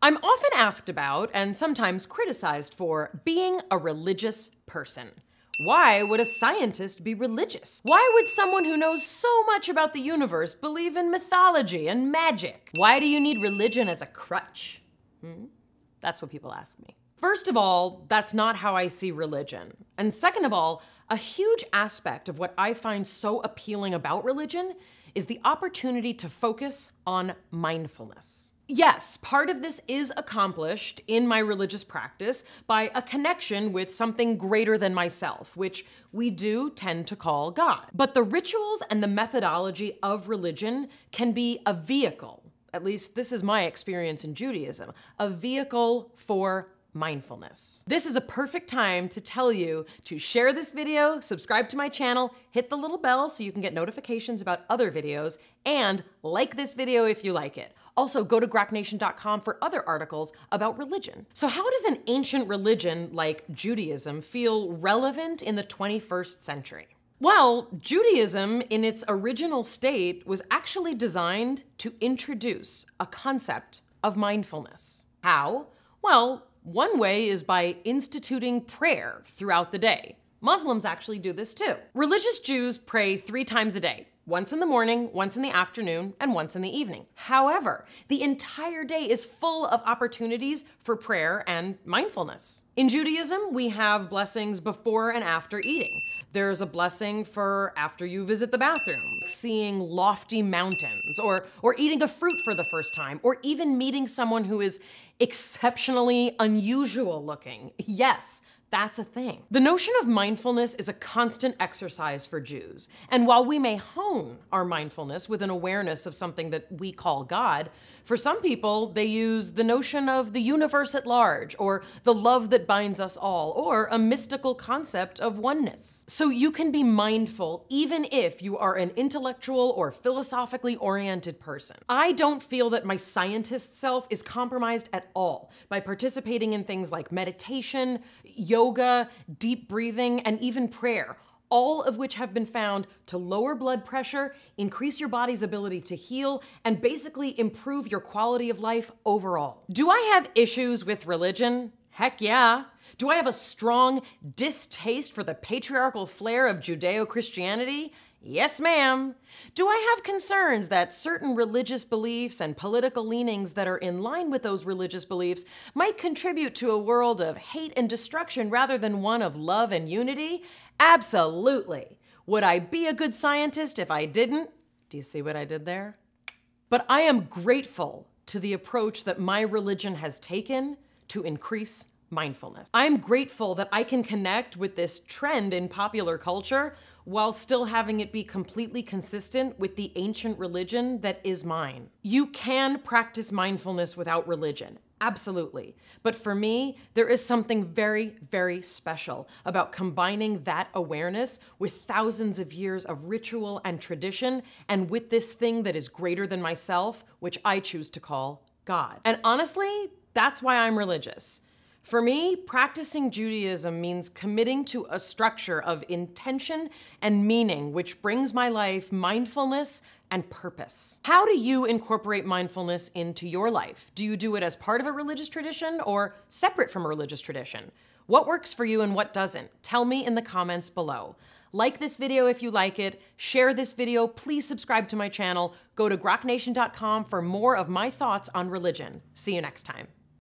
I'm often asked about, and sometimes criticized for, being a religious person. Why would a scientist be religious? Why would someone who knows so much about the universe believe in mythology and magic? Why do you need religion as a crutch? Hmm? That's what people ask me. First of all, that's not how I see religion. And second of all, a huge aspect of what I find so appealing about religion is the opportunity to focus on mindfulness. Yes, part of this is accomplished in my religious practice by a connection with something greater than myself, which we do tend to call God. But the rituals and the methodology of religion can be a vehicle, at least this is my experience in Judaism, a vehicle for mindfulness. This is a perfect time to tell you to share this video, subscribe to my channel, hit the little bell so you can get notifications about other videos, and like this video if you like it. Also, go to grocknation.com for other articles about religion. So, how does an ancient religion like Judaism feel relevant in the 21st century? Well, Judaism in its original state was actually designed to introduce a concept of mindfulness. How? Well, one way is by instituting prayer throughout the day. Muslims actually do this too. Religious Jews pray three times a day once in the morning, once in the afternoon, and once in the evening. However, the entire day is full of opportunities for prayer and mindfulness. In Judaism, we have blessings before and after eating. There's a blessing for after you visit the bathroom, seeing lofty mountains, or, or eating a fruit for the first time, or even meeting someone who is exceptionally unusual looking. Yes, that's a thing. The notion of mindfulness is a constant exercise for Jews. And while we may hone our mindfulness with an awareness of something that we call God, for some people, they use the notion of the universe at large, or the love that binds us all, or a mystical concept of oneness. So you can be mindful even if you are an intellectual or philosophically oriented person. I don't feel that my scientist self is compromised at all by participating in things like meditation, yoga, deep breathing, and even prayer, all of which have been found to lower blood pressure, increase your body's ability to heal, and basically improve your quality of life overall. Do I have issues with religion? Heck yeah. Do I have a strong distaste for the patriarchal flair of Judeo Christianity? Yes, ma'am. Do I have concerns that certain religious beliefs and political leanings that are in line with those religious beliefs might contribute to a world of hate and destruction rather than one of love and unity? Absolutely. Would I be a good scientist if I didn't? Do you see what I did there? But I am grateful to the approach that my religion has taken to increase mindfulness. I'm grateful that I can connect with this trend in popular culture while still having it be completely consistent with the ancient religion that is mine. You can practice mindfulness without religion. Absolutely. But for me, there is something very, very special about combining that awareness with thousands of years of ritual and tradition and with this thing that is greater than myself, which I choose to call God. And honestly, that's why I'm religious. For me, practicing Judaism means committing to a structure of intention and meaning, which brings my life mindfulness and purpose. How do you incorporate mindfulness into your life? Do you do it as part of a religious tradition or separate from a religious tradition? What works for you and what doesn't? Tell me in the comments below. Like this video if you like it, share this video, please subscribe to my channel, go to groknation.com for more of my thoughts on religion. See you next time.